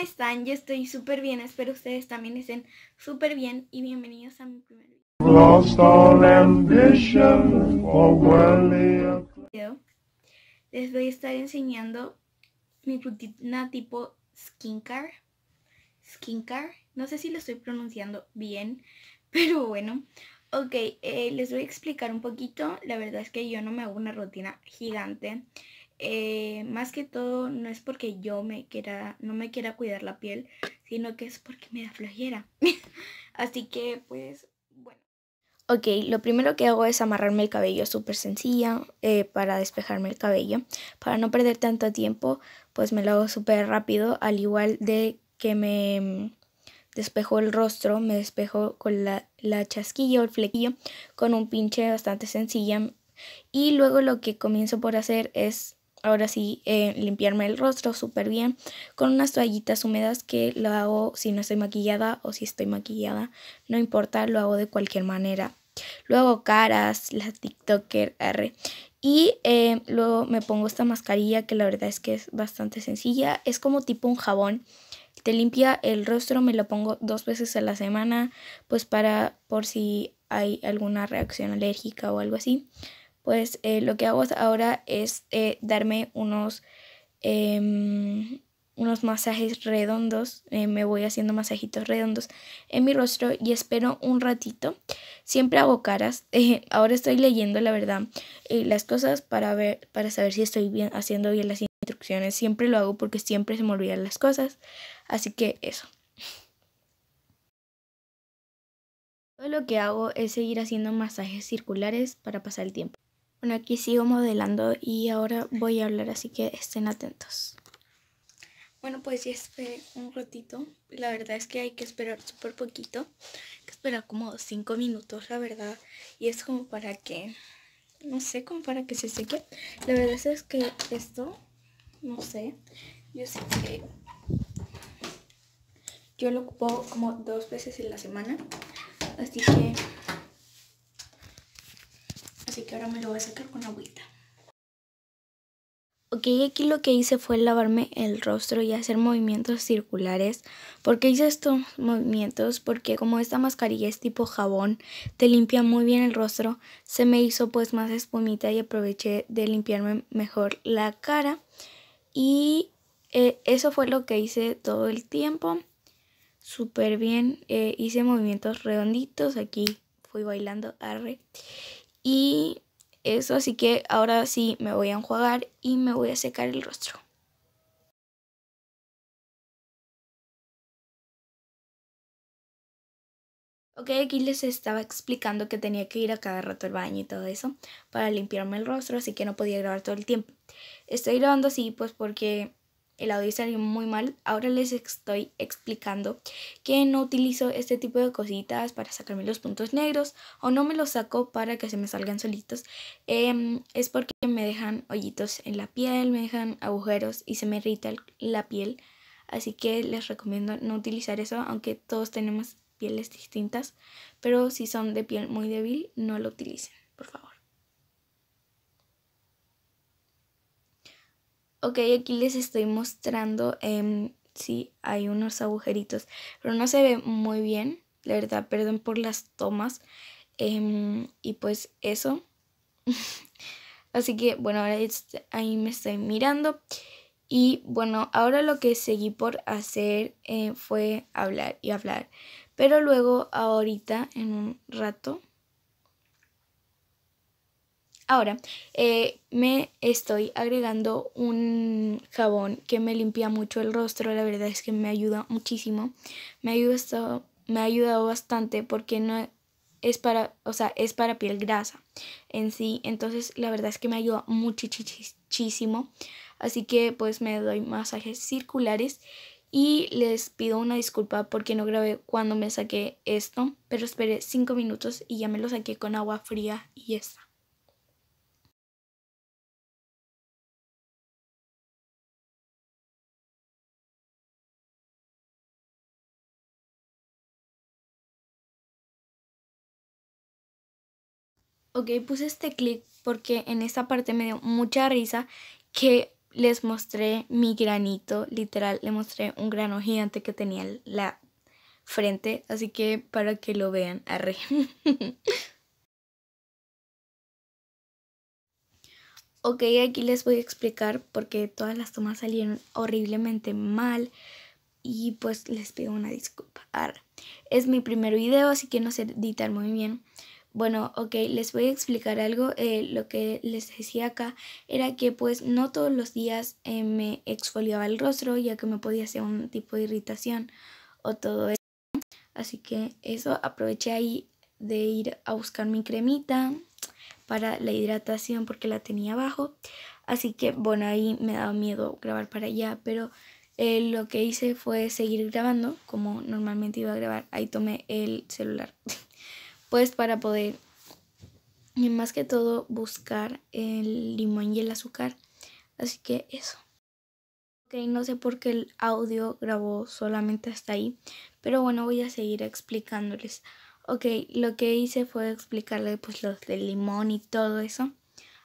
están? Yo estoy súper bien, espero ustedes también estén súper bien y bienvenidos a mi primer video. Les voy a estar enseñando mi rutina tipo skincare. Skincare, no sé si lo estoy pronunciando bien, pero bueno. Ok, eh, les voy a explicar un poquito. La verdad es que yo no me hago una rutina gigante. Eh, más que todo no es porque yo me quiera, no me quiera cuidar la piel, sino que es porque me da flojera. Así que pues bueno. Ok, lo primero que hago es amarrarme el cabello súper sencilla eh, para despejarme el cabello. Para no perder tanto tiempo, pues me lo hago súper rápido, al igual de que me mm, despejo el rostro, me despejo con la, la chasquilla o el flequillo con un pinche bastante sencilla. Y luego lo que comienzo por hacer es Ahora sí, eh, limpiarme el rostro súper bien con unas toallitas húmedas que lo hago si no estoy maquillada o si estoy maquillada. No importa, lo hago de cualquier manera. Luego caras, la TikToker R. Y eh, luego me pongo esta mascarilla que la verdad es que es bastante sencilla. Es como tipo un jabón. Te limpia el rostro, me lo pongo dos veces a la semana, pues para por si hay alguna reacción alérgica o algo así pues eh, lo que hago ahora es eh, darme unos, em, unos masajes redondos, eh, me voy haciendo masajitos redondos en mi rostro y espero un ratito. Siempre hago caras, ahora estoy leyendo la verdad las cosas para, ver, para saber si estoy bien, haciendo bien las instrucciones, siempre lo hago porque siempre se me olvidan las cosas, así que eso. Todo lo que hago es seguir haciendo masajes circulares para pasar el tiempo. Bueno, aquí sigo modelando y ahora voy a hablar, así que estén atentos. Bueno, pues ya esperé un ratito. La verdad es que hay que esperar súper poquito. Hay que esperar como 5 minutos, la verdad. Y es como para que, no sé, como para que se seque. La verdad es que esto, no sé, yo sé que yo lo ocupo como dos veces en la semana. Así que que ahora me lo voy a sacar con agüita. Ok, aquí lo que hice fue lavarme el rostro y hacer movimientos circulares. porque hice estos movimientos? Porque como esta mascarilla es tipo jabón, te limpia muy bien el rostro, se me hizo pues más espumita y aproveché de limpiarme mejor la cara. Y eh, eso fue lo que hice todo el tiempo, súper bien. Eh, hice movimientos redonditos, aquí fui bailando arre. Y eso, así que ahora sí me voy a enjuagar y me voy a secar el rostro. Ok, aquí les estaba explicando que tenía que ir a cada rato al baño y todo eso para limpiarme el rostro, así que no podía grabar todo el tiempo. Estoy grabando así pues porque el audio salió muy mal. Ahora les estoy explicando que no utilizo este tipo de cositas para sacarme los puntos negros o no me los saco para que se me salgan solitos. Em, es porque me dejan hoyitos en la piel, me dejan agujeros y se me irrita la piel. Así que les recomiendo no utilizar eso, aunque todos tenemos pieles distintas. Pero si son de piel muy débil, no lo utilicen, por favor. Ok, aquí les estoy mostrando, em, sí, hay unos agujeritos, pero no se ve muy bien, la verdad, perdón por las tomas. Em, y pues eso. Así que bueno, ahora este, ahí me estoy mirando. Y bueno, ahora lo que seguí por hacer eh, fue hablar y hablar. Pero luego ahorita, en un rato, Ahora, eh, me estoy agregando un jabón que me limpia mucho el rostro, la verdad es que me ayuda muchísimo. Me, ha ayudado bastante porque no es para, o sea, es para piel grasa en sí, entonces la verdad es que me ayuda muchísimo. Así que pues me doy masajes circulares y les pido una disculpa porque no grabé cuando me saqué esto, pero esperé 5 minutos y ya me lo saqué con agua fría y ya Ok, puse este clip porque en esta parte me dio mucha risa que les mostré mi granito, literal, le mostré un grano gigante que tenía la frente, así que para que lo vean, arre. ok, aquí les voy a explicar porque todas las tomas salieron horriblemente mal y pues les pido una disculpa. Es mi primer video, así que no sé editar muy bien. Bueno, ok, les voy a explicar algo. Eh, lo que les decía acá era que pues no todos los días eh, me exfoliaba el rostro ya que me podía hacer un tipo de irritación o todo eso. Así que eso aproveché ahí de ir a buscar mi cremita para la hidratación porque la tenía abajo. Así que bueno, ahí me daba miedo grabar para allá, pero eh, lo que hice fue seguir grabando como normalmente iba a grabar. Ahí tomé el celular. pues para poder y más que todo buscar el limón y el azúcar. Así que eso. Ok, no sé por qué el audio grabó solamente hasta ahí, pero bueno, voy a seguir explicándoles. Ok, lo que hice fue explicarle pues los del limón y todo eso.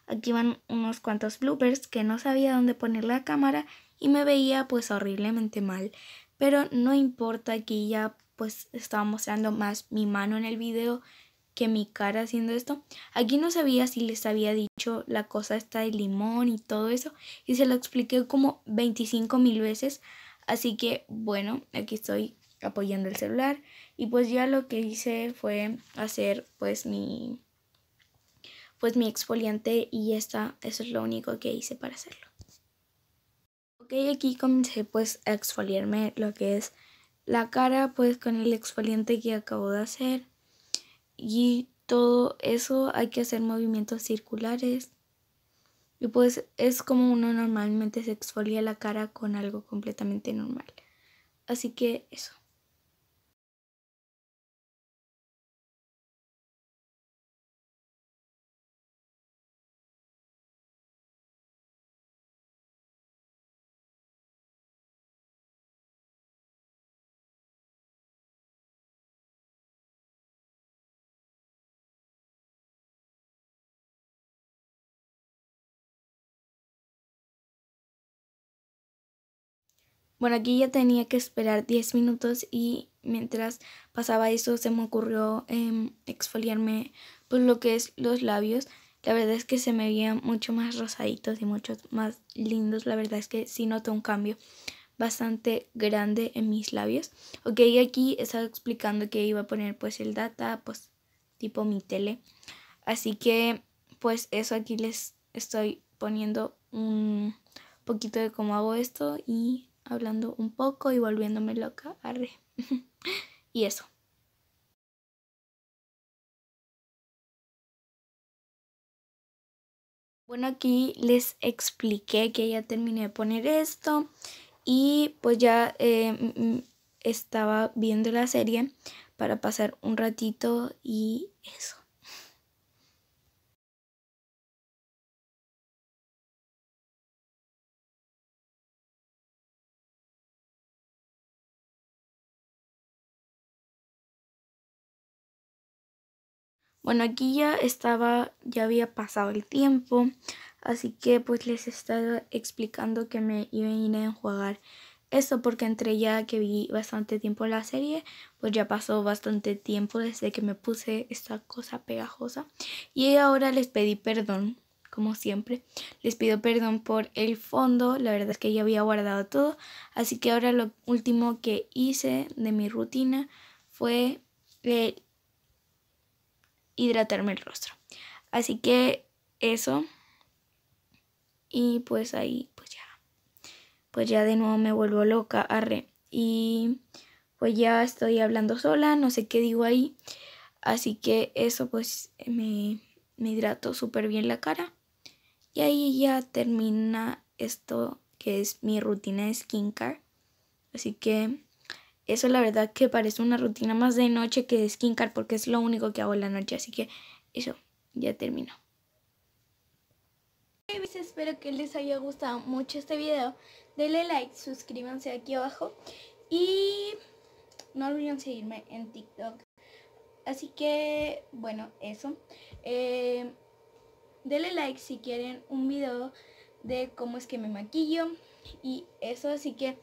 Aquí van unos cuantos bloopers que no sabía dónde poner la cámara y me veía pues horriblemente mal. Pero no importa, aquí ya pues estaba mostrando más mi mano en el video que mi cara haciendo esto. Aquí no sabía si les había dicho la cosa está de limón y todo eso. Y se lo expliqué como 25 mil veces. Así que bueno, aquí estoy apoyando el celular. Y pues ya lo que hice fue hacer pues mi pues mi exfoliante y esta, Eso es lo único que hice para hacerlo. Ok, aquí comencé pues a exfoliarme lo que es la cara pues con el exfoliante que acabo de hacer y todo eso hay que hacer movimientos circulares y pues es como uno normalmente se exfolia la cara con algo completamente normal así que eso Bueno, aquí ya tenía que esperar 10 minutos y mientras pasaba eso se me ocurrió em, exfoliarme pues lo que es los labios. La verdad es que se me veían mucho más rosaditos y mucho más lindos. La verdad es que sí noto un cambio bastante grande en mis labios. Ok, aquí estaba explicando que iba a poner pues el data, pues tipo mi tele. Así que pues eso aquí les estoy poniendo un poquito de cómo hago esto y hablando un poco y volviéndome loca. Arre. y eso. Bueno, aquí les expliqué que ya terminé de poner esto y pues ya eh, estaba viendo la serie para pasar un ratito y eso. Bueno, aquí ya estaba, ya había pasado el tiempo, así que pues les estaba explicando que me iba a enjuagar eso porque entre ya que vi bastante tiempo la serie, pues ya pasó bastante tiempo desde que me puse esta cosa pegajosa. Y ahora les pedí perdón, como siempre. Les pido perdón por el fondo, la verdad es que ya había guardado todo. Así que ahora lo último que hice de mi rutina fue eh, hidratarme el rostro. Así que eso. Y pues ahí, pues ya. Pues ya de nuevo me vuelvo loca, arre. Y pues ya estoy hablando sola, no sé qué digo ahí. Así que eso pues me, me hidrato súper bien la cara. Y ahí ya termina esto que es mi rutina de skincare. Así que eso la verdad que parece una rutina más de noche que de skincare porque es lo único que hago en la noche. Así que eso, ya termino. espero que les haya gustado mucho este video. Denle like, suscríbanse aquí abajo y no olviden seguirme en TikTok. Así que, bueno, eso. Eh, denle like si quieren un video de cómo es que me maquillo y eso. Así que